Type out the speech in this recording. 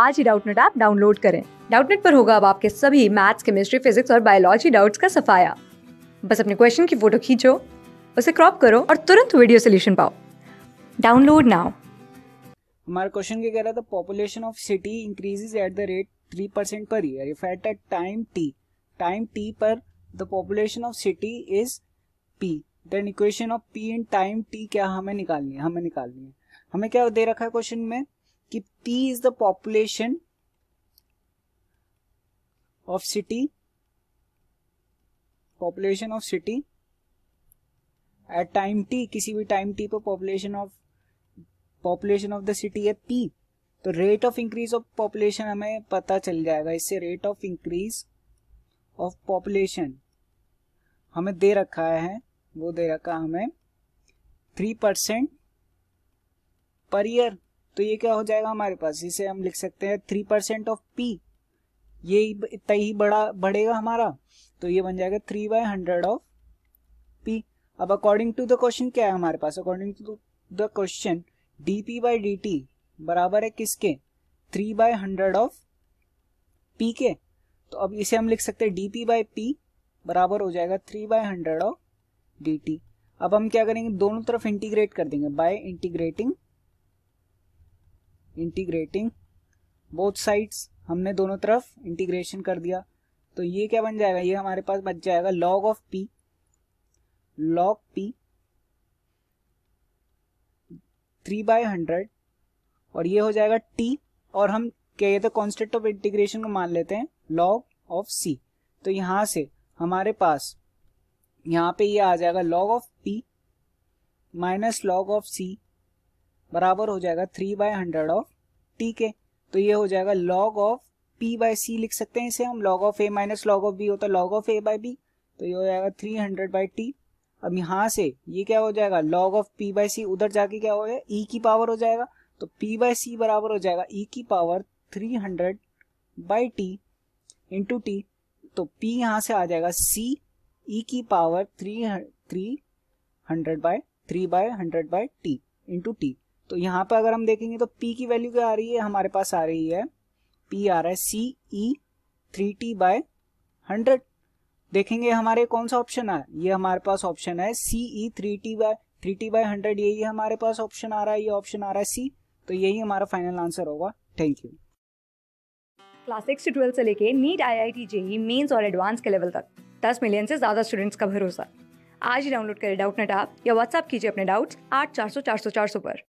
आज ही Doubtnut app download करें डाउटनेट पर होगा अब आपके सभी मैथ्स केमिस्ट्री फिजिक्स और बायोलॉजी डाउट्स का सफाया बस अपने क्वेश्चन की फोटो खींचो उसे क्रॉप करो और तुरंत वीडियो सोल्यूशन पाओ डाउनलोड नाउ हमारा क्वेश्चन क्या कह रहा था population of city increases at the rate three percent per year if at at time T time T पर the population of city is P then equation of P in time T क्या हमें निकालनी है हमें निकालनी है हमें क्या दे रखा है क्वेश्चन में कि P is the population of city population of city at time T किसी भी टाइम टी पर population of population of the city है पी तो rate of increase of population हमें पता चल जाएगा इससे rate of increase of population हमें दे रखा है वो दे रखा हमें थ्री परसेंट पर ईयर तो ये क्या हो जाएगा हमारे पास इसे हम लिख सकते हैं थ्री परसेंट ऑफ पी ये इतना ही बड़ा बढ़ेगा हमारा तो ये बन जाएगा three by hundred of P अब अकॉर्डिंग टू द क्वेश्चन क्या है हमारे पास according to the question D P by D T बराबर है किसके three by hundred of P के तो अब इसे हम लिख सकते हैं डी पी बाई पी बराबर हो जाएगा three by hundred of D T अब हम क्या करेंगे दोनों तरफ इंटीग्रेट कर देंगे by integrating integrating both sides हमने दोनों तरफ इंटीग्रेशन कर दिया तो ये क्या बन जाएगा ये हमारे पास बच जाएगा log of P log P three by hundred और ये हो जाएगा टी और हम क्या ये तो कॉन्स्टेंट ऑफ इंटीग्रेशन को मान लेते हैं लॉग ऑफ सी तो यहां से हमारे पास यहाँ पे ये यह आ जाएगा log of P minus log of C बराबर हो जाएगा three by hundred of T के तो ये हो जाएगा log of P by C लिख सकते हैं इसे हम log of A minus log of B होता है log of A by B तो ये हो जाएगा थ्री हंड्रेड बाई टी अब यहां से ये क्या हो जाएगा log of P by C उधर जाके क्या हो जाएगा ई e की पावर हो जाएगा तो पी बाय सी बराबर हो जाएगा ई e की power three hundred by T into T तो पी यहां से आ जाएगा सी ई e की power three three hundred by three by hundred by T into T तो यहाँ पर अगर हम देखेंगे तो पी की वैल्यू क्या आ रही है हमारे पास आ रही है पी आ रहा है C E three T by hundred देखेंगे हमारे कौन सा ऑप्शन है ये हमारे पास ऑप्शन है C E three T by three T by hundred यही हमारे पास ऑप्शन आ रहा है ये ऑप्शन आ रहा है सी तो यही हमारा फाइनल आंसर होगा थैंक यू क्लास सिक्स से ट्वेल्थ से लेके NEET I I T JEE mains और एडवांस के लेवल तक दस मिलियन से ज़्यादा स्टूडेंट्स का भरोसा आज ही डाउनलोड करें डाउट नेट आप या व्हाट्सअप कीजिए अपने डाउट्स आठ चार सौ चार सौ चार सौ पर